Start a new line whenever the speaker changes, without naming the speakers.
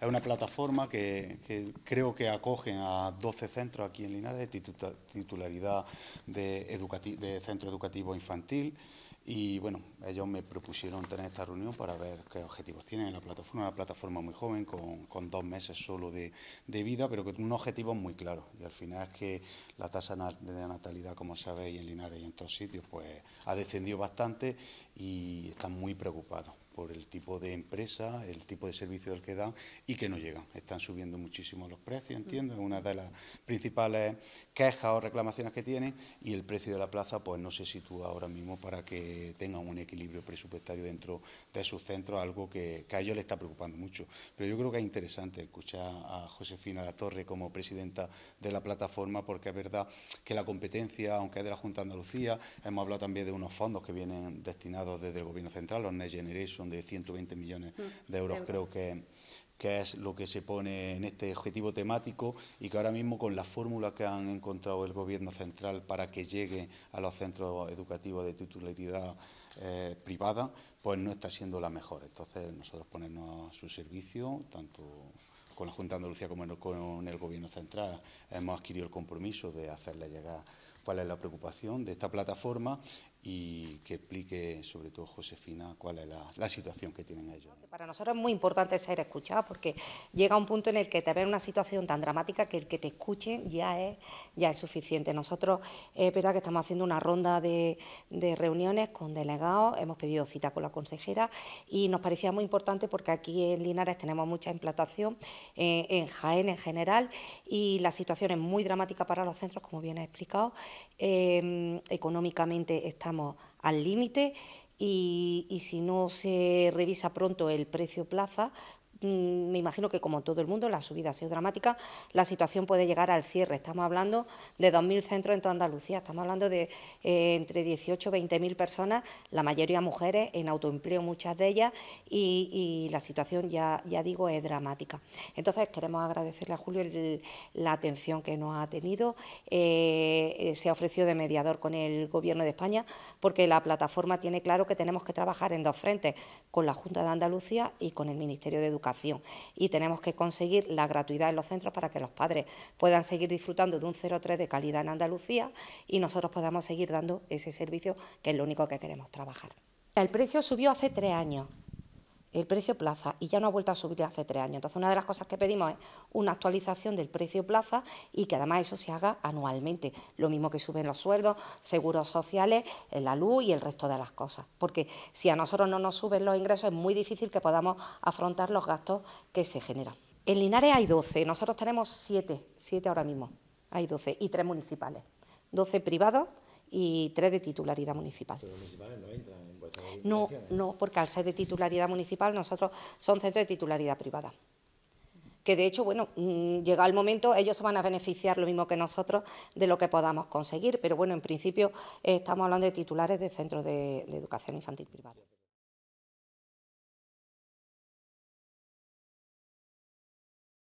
Es una plataforma que, creo que acogen a 12 centros aquí en Linares de titularidad de, centro educativo infantil. Y bueno, ellos me propusieron tener esta reunión para ver qué objetivos tienen en la plataforma. Una plataforma muy joven, con, dos meses solo de, de, vida, pero con un objetivo muy claro. Y al final es que la tasa de natalidad, como sabéis, en Linares y en todos sitios, pues ha descendido bastante y están muy preocupados tipo de empresa, el tipo de servicio del que dan y que no llegan. Están subiendo muchísimo los precios, entiendo, es una de las principales quejas o reclamaciones que tienen y el precio de la plaza pues no se sitúa ahora mismo para que tengan un equilibrio presupuestario dentro de sus centros, algo que, a ellos les está preocupando mucho. Pero yo creo que es interesante escuchar a Josefina La Torre como presidenta de la plataforma porque es verdad que la competencia, aunque es de la Junta de Andalucía, hemos hablado también de unos fondos que vienen destinados desde el Gobierno Central, los Next Generation de 100 120 millones mm, de euros. Creo que, es lo que se pone en este objetivo temático y que ahora mismo con la fórmula que han encontrado el Gobierno central para que llegue a los centros educativos de titularidad eh, privada, pues no está siendo la mejor. Entonces nosotros ponernos a su servicio, tanto con la Junta de Andalucía como con el Gobierno central, hemos adquirido el compromiso de hacerle llegar cuál es la preocupación de esta plataforma y que explique, sobre todo Josefina, cuál es la, situación que tienen ellos.
Para nosotros es muy importante ser escuchados porque llega un punto en el que te ven una situación tan dramática que el que te escuchen ya es, ya es suficiente. Nosotros es verdad que estamos haciendo una ronda de, reuniones con delegados, hemos pedido cita con la consejera y nos parecía muy importante porque aquí en Linares tenemos mucha implantación, eh, en Jaén en general, y la situación es muy dramática para los centros, como bien he explicado. Em, económicamente estamos al límite y, y si no se revisa pronto el precio plaza, Mm, me imagino que como todo el mundo, la subida ha sido dramática, la situación puede llegar al cierre. Estamos hablando de 2.000 centros en toda Andalucía, estamos hablando de eh, entre 18 y 20.000 personas, la mayoría mujeres, en autoempleo muchas de ellas, y, la situación, ya, ya, digo, es dramática. Entonces, queremos agradecerle a Julio la atención que nos ha tenido. Eh, eh, se ha ofrecido de mediador con el Gobierno de España, porque la plataforma tiene claro que tenemos que trabajar en dos frentes, con la Junta de Andalucía y con el Ministerio de Educación y tenemos que conseguir la gratuidad en los centros para que los padres puedan seguir disfrutando de un 03 de calidad en Andalucía y nosotros podamos seguir dando ese servicio que es lo único que queremos trabajar. El precio subió hace tres años el precio plaza y ya no ha vuelto a subir hace tres años. Entonces, una de las cosas que pedimos es una actualización del precio plaza y que además eso se haga anualmente, lo mismo que suben los sueldos, seguros sociales, eh, la luz y el resto de las cosas. Porque si a nosotros no nos suben los ingresos, es muy difícil que podamos afrontar los gastos que se generan. En Linares hay 12, nosotros tenemos 7, 7 ahora mismo, hay 12 y 3 municipales, 12 privados y 3 de titularidad municipal. No, no, porque al ser de titularidad municipal, nosotros son centros de titularidad privada. Que de hecho, bueno, mm, llega el momento, ellos se van a beneficiar lo mismo que nosotros de lo que podamos conseguir, pero bueno, en principio eh, estamos hablando de titulares de centros de, de educación infantil privada.